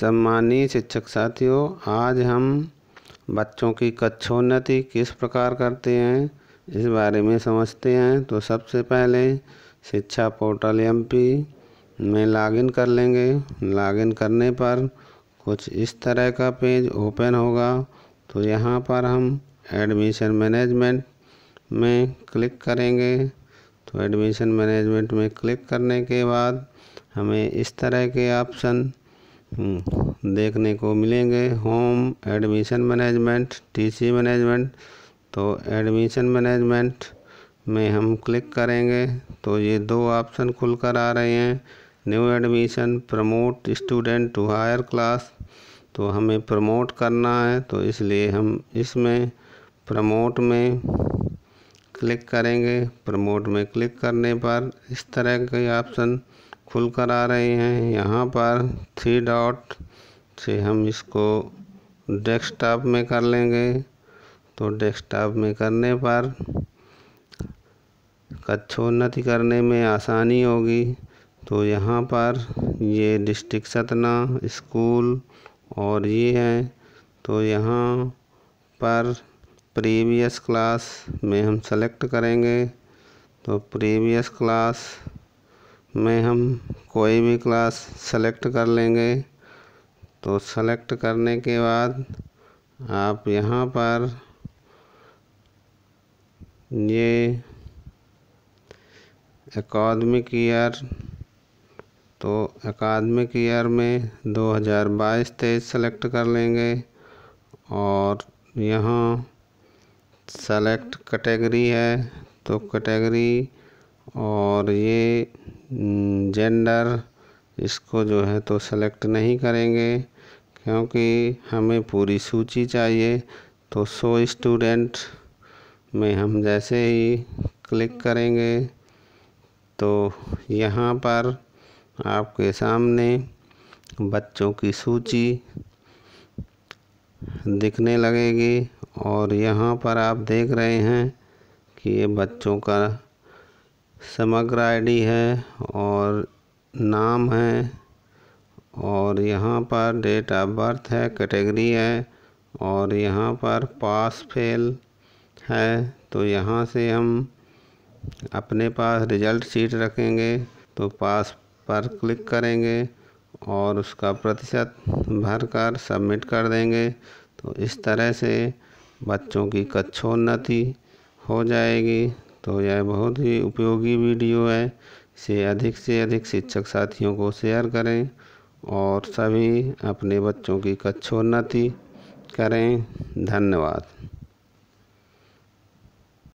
सम्मानीय शिक्षक साथियों आज हम बच्चों की कक्षोन्नति किस प्रकार करते हैं इस बारे में समझते हैं तो सबसे पहले शिक्षा पोर्टल एम पी में लॉगिन कर लेंगे लॉगिन करने पर कुछ इस तरह का पेज ओपन होगा तो यहाँ पर हम एडमिशन मैनेजमेंट में क्लिक करेंगे तो एडमिशन मैनेजमेंट में क्लिक करने के बाद हमें इस तरह के ऑप्शन हम्म, देखने को मिलेंगे home admission management TC management तो एडमिशन मैनेजमेंट में हम क्लिक करेंगे तो ये दो ऑप्शन खुलकर आ रहे हैं new admission promote student to higher class तो हमें प्रमोट करना है तो इसलिए हम इसमें प्रमोट में क्लिक करेंगे प्रमोट में क्लिक करने पर इस तरह के ऑप्शन खुल कर आ रहे हैं यहाँ पर थ्री डॉट से हम इसको डेस्कटॉप में कर लेंगे तो डेस्कटॉप में करने पर कच्छोन्नति करने में आसानी होगी तो यहाँ पर ये डिस्ट्रिक्ट सतना स्कूल और ये हैं तो यहाँ पर प्रीवियस क्लास में हम सेलेक्ट करेंगे तो प्रीवियस क्लास में हम कोई भी क्लास सेलेक्ट कर लेंगे तो सेलेक्ट करने के बाद आप यहाँ पर ये अकादमिक ईयर तो अकादमिक ईयर में 2022-23 सेलेक्ट कर लेंगे और यहाँ सेलेक्ट कैटेगरी है तो कैटेगरी और ये जेंडर हम्म, इसको जो है तो सेलेक्ट नहीं करेंगे क्योंकि हमें पूरी सूची चाहिए तो सो स्टूडेंट में हम जैसे ही क्लिक करेंगे तो यहाँ पर आपके सामने बच्चों की सूची दिखने लगेगी और यहाँ पर आप देख रहे हैं कि ये बच्चों का समग्र आईडी है और नाम है और यहाँ पर डेट ऑफ बर्थ है कैटेगरी है और यहाँ पर पास फेल है तो यहाँ से हम अपने पास रिजल्ट शीट रखेंगे तो पास पर क्लिक करेंगे और उसका प्रतिशत भरकर सबमिट कर देंगे तो इस तरह से बच्चों की कक्षोन्नति हो जाएगी तो यह बहुत ही उपयोगी वीडियो है इसे अधिक से अधिक शिक्षक साथियों को शेयर करें और सभी अपने बच्चों की कक्षोन्नति करें धन्यवाद